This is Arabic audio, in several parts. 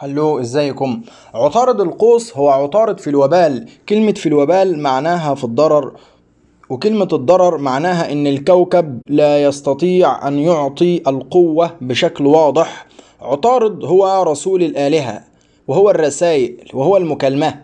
هلو ازيكم عطارد القوس هو عطارد في الوبال كلمة في الوبال معناها في الضرر وكلمة الضرر معناها ان الكوكب لا يستطيع ان يعطي القوة بشكل واضح عطارد هو رسول الآلهة وهو الرسائل وهو المكالمات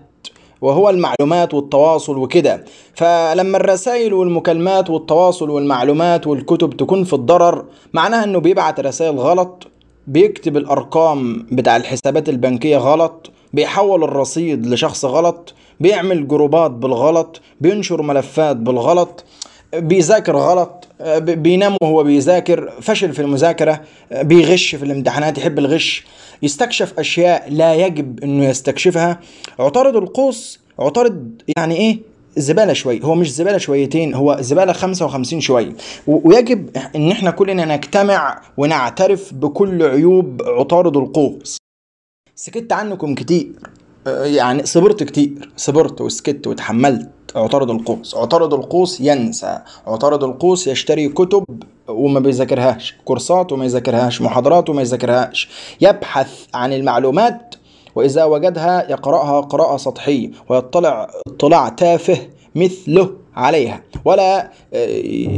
وهو المعلومات والتواصل وكده فلما الرسائل والمكالمات والتواصل والمعلومات والكتب تكون في الضرر معناها انه بيبعت رسائل غلط بيكتب الارقام بتاع الحسابات البنكيه غلط بيحول الرصيد لشخص غلط بيعمل جروبات بالغلط بينشر ملفات بالغلط بيذاكر غلط بينام وهو بيذاكر فشل في المذاكرة بيغش في الامتحانات يحب الغش يستكشف أشياء لا يجب أنه يستكشفها عطارد القوس عطارد يعني إيه زباله شويه هو مش زباله شويتين هو زباله 55 شويه ويجب ان احنا كلنا نجتمع ونعترف بكل عيوب عطارد القوس سكت عنكم كتير يعني صبرت كتير صبرت وسكت وتحملت عطارد القوس عطارد القوس ينسى عطارد القوس يشتري كتب وما بيذاكرهاش كورسات وما يذاكرهاش محاضرات وما يذاكرهاش يبحث عن المعلومات وإذا وجدها يقرأها قراءة سطحية ويطلع اطلاع تافه مثله عليها ولا آه،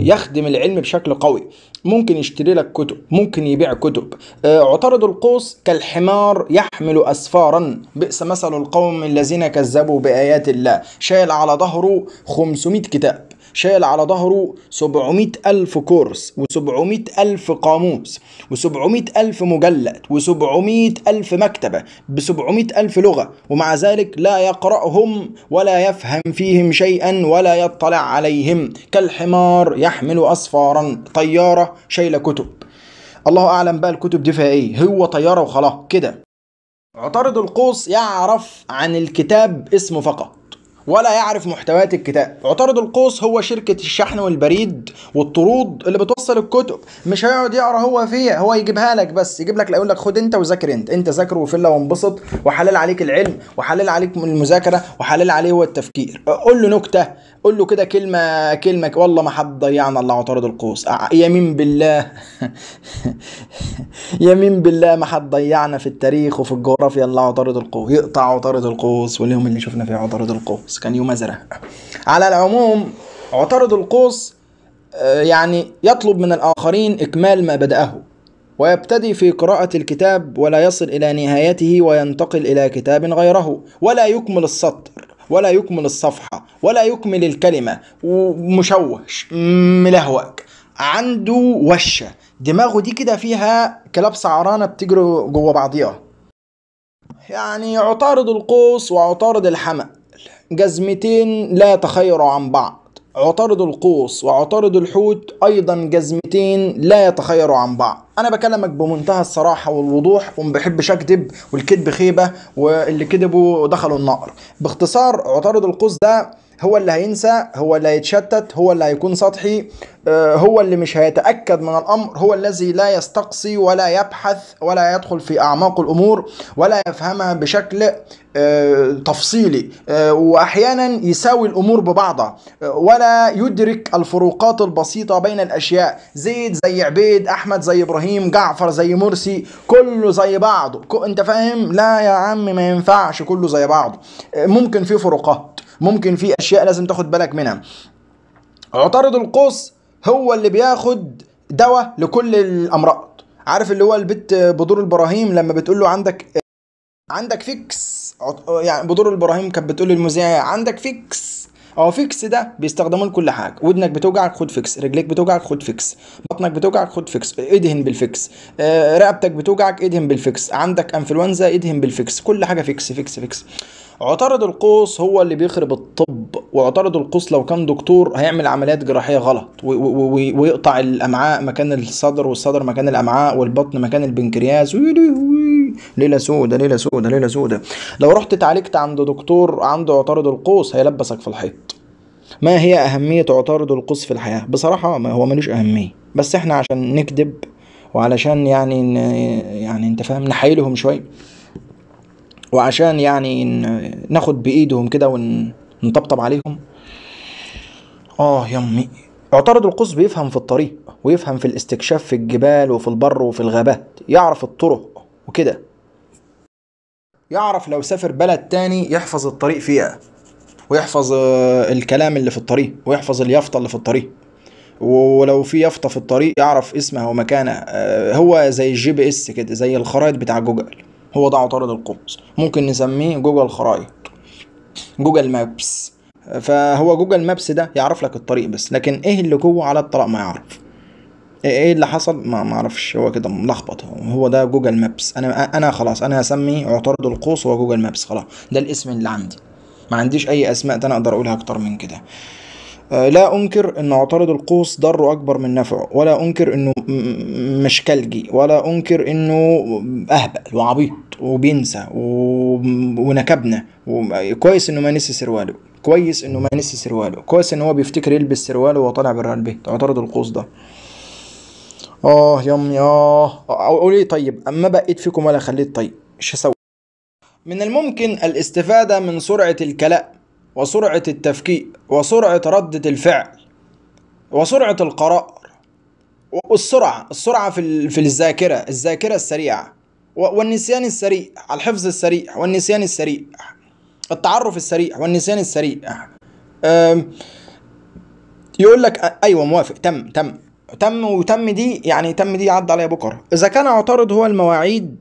يخدم العلم بشكل قوي ممكن يشتري لك كتب ممكن يبيع كتب آه، عطارد القوس كالحمار يحمل أسفارا بئس مثل القوم الذين كذبوا بآيات الله شايل على ظهره 500 كتاب شايل على ظهره 700 ألف كورس و700 ألف قاموس و700 ألف مجلد و700 ألف مكتبة ب700 ألف لغة ومع ذلك لا يقرأهم ولا يفهم فيهم شيئا ولا يطلع عليهم كالحمار يحمل أصفارا طيارة شايلة كتب الله أعلم بقى الكتب دي فيها إيه هو طيارة وخلاص كده عطارد القوس يعرف عن الكتاب اسمه فقط ولا يعرف محتويات الكتاب عطارد القوس هو شركة الشحن والبريد والطرود اللي بتوصل الكتب مش هيقعد يقرا هو فيها هو يجيبها لك بس يجيب لك يقول لك خد انت وذاكر انت انت ذاكر وفله وانبسط وحلل عليك العلم وحلل عليك المذاكرة وحلل عليه هو التفكير قول له نكتة قول له كده كلمة كلمة والله ما حد ضيعنا الله عطارد القوس يمين بالله يمين بالله ما حد ضيعنا في التاريخ وفي الجغرافيا الله عطارد القوس يقطع عطارد القوس واليوم اللي شفنا فيه عطارد القوس كان يوم زرع على العموم عطارد القوس آه، يعني يطلب من الآخرين إكمال ما بدأه ويبتدي في قراءة الكتاب ولا يصل إلى نهايته وينتقل إلى كتاب غيره ولا يكمل السطر ولا يكمل الصفحة ولا يكمل الكلمة ومشوش ملهوج عنده وشة دماغه دي كده فيها كلاب سعرانة بتجري جوه بعضيها يعني عطارد القوس وعطارد الحمأ جزمتين لا يتخير عن بعض عطارد القوس وعطارد الحوت ايضا جزمتين لا يتخير عن بعض انا بكلمك بمنتهى الصراحه والوضوح وما بحبش اكذب والكذب خيبه واللي كذبوا دخلوا النار باختصار عطارد القوس ده هو اللي هينسى هو اللي هيتشتت هو اللي هيكون سطحي آه، هو اللي مش هيتأكد من الأمر هو الذي لا يستقصي ولا يبحث ولا يدخل في أعماق الأمور ولا يفهمها بشكل آه، تفصيلي آه، وأحيانا يساوي الأمور ببعضها ولا يدرك الفروقات البسيطة بين الأشياء زيد زي عبيد أحمد زي إبراهيم جعفر زي مرسي كله زي بعضه أنت فاهم لا يا عم ما ينفعش كله زي بعضه ممكن في فروقات ممكن في اشياء لازم تاخد بالك منها عطارد القوس هو اللي بياخد دواء لكل الامراض عارف اللي هو البت بدور البراهيم لما بتقول له عندك عندك فيكس يعني بدور البراهيم كانت بتقول للمذيع عندك فيكس او اه فيكس ده بيستخدموه لكل حاجه ودنك بتوجعك خد فيكس رجليك بتوجعك خد فيكس بطنك بتوجعك خد فيكس ادهن بالفيكس آه، رقبتك بتوجعك ادهن بالفيكس عندك انفلونزا ادهن بالفيكس كل حاجه فيكس فيكس فيكس عطارد القوس هو اللي بيخرب الطب وعطارد القوس لو كان دكتور هيعمل عمليات جراحيه غلط ويقطع الامعاء مكان الصدر والصدر مكان الامعاء والبطن مكان البنكرياس ليله سودة ليله سودة ليله سودة لو رحت اتعالجت عند دكتور عنده عطارد القوس هيلبسك في الحيط ما هي أهمية عطارد القوس في الحياة؟ بصراحة ما هو ملوش أهمية بس احنا عشان نكذب وعلشان يعني يعني انت فاهم نحيلهم شوية وعشان يعني ناخد بايدهم كده ونطبطب عليهم اه يمي اعترض القوس بيفهم في الطريق ويفهم في الاستكشاف في الجبال وفي البر وفي الغابات يعرف الطرق وكده يعرف لو سافر بلد تاني يحفظ الطريق فيها ويحفظ آه، الكلام اللي في الطريق ويحفظ اليافطة اللي في الطريق ولو في يافطة في الطريق يعرف اسمها ومكانها آه، هو زي الجي بي اس كده زي الخرائط بتاع جوجل هو ده عطارد القطز ممكن نسميه جوجل خرائط جوجل مابس فهو جوجل مابس ده يعرف لك الطريق بس لكن ايه اللي جوه على الطلاق ما يعرف ايه, إيه اللي حصل ما معرفش هو كده ملخبط هو ده جوجل مابس انا انا خلاص انا هسمي عطارد القوس هو جوجل مابس خلاص ده الاسم اللي عندي ما عنديش اي اسماء تاني اقدر اقولها اكتر من كده آه، لا انكر ان عطارد القوس ضره اكبر من نفعه ولا انكر انه مش كلجي ولا انكر انه اهبل وعبيط وبينسى و... ونكبنا و... كويس انه ما نسي سرواله كويس انه ما نسي سرواله كويس ان هو بيفتكر يلبس سرواله وهو طالع بره البيت عطارد القوس ده اه يا أمي آه أقول إيه طيب اما بقيت فيكم ولا خليت طيب ايش اسوي من الممكن الاستفادة من سرعة الكلام وسرعة التفكير وسرعة ردة الفعل وسرعة القرار والسرعة السرعة في, في الذاكرة الذاكرة السريعة والنسيان السريع الحفظ السريع والنسيان السريع التعرف السريع والنسيان السريع يقول لك ايوه موافق تم تم تم وتم دي يعني تم دي عدى عليا بكره اذا كان عطارد هو المواعيد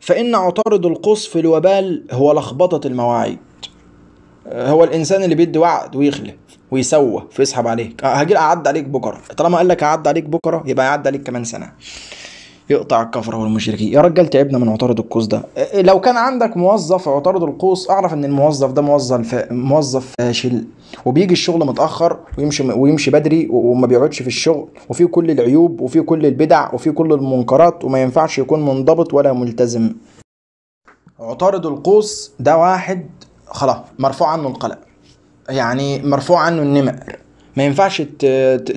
فان عطارد القصف الوبال هو لخبطه المواعيد هو الانسان اللي بيدي وعد ويخلف ويسوى فيسحب عليك آه، هاجي اعد عليك بكره طالما قال لك اعد عليك بكره يبقى يعد عليك كمان سنه يقطع الكفرة والمشركين يا رجال تعبنا من عطارد القوس ده آه، آه، لو كان عندك موظف عطارد القوس اعرف ان الموظف ده موظف موظف فاشل وبيجي الشغل متاخر ويمشي ويمشي بدري وما بيقعدش في الشغل وفيه كل العيوب وفيه كل البدع وفيه كل المنكرات وما ينفعش يكون منضبط ولا ملتزم عطارد القوس ده واحد خلاص مرفوع عنه القلق يعني مرفوع عنه النمر ما ينفعش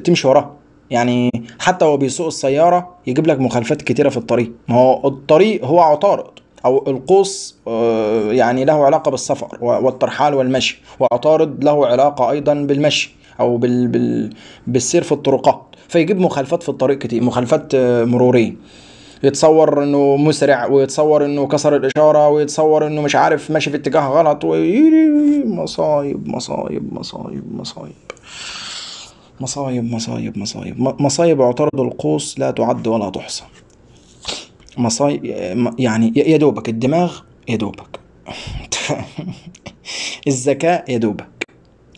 تمشي وراه يعني حتى هو بيسوق السيارة يجيب لك مخالفات كتيرة في الطريق ما هو الطريق هو عطارد أو القوس آه، يعني له علاقة بالسفر والترحال والمشي وعطارد له علاقة أيضا بالمشي أو بال... بال... بالسير في الطرقات فيجيب مخالفات في الطريق كتير مخالفات آه، مرورية يتصور انه مسرع ويتصور انه كسر الاشاره ويتصور انه مش عارف ماشي في اتجاه غلط مصايب مصايب مصايب مصايب مصايب مصايب مصايب مصايب عطارد القوس لا تعد ولا تحصى مصايب يعني يا دوبك الدماغ يا دوبك الذكاء يا دوبك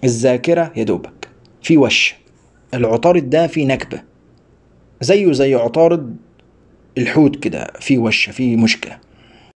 الذاكرة يا دوبك في وش العطارد ده في نكبة زيه زي عطارد الحوت كده في وشه في مشكله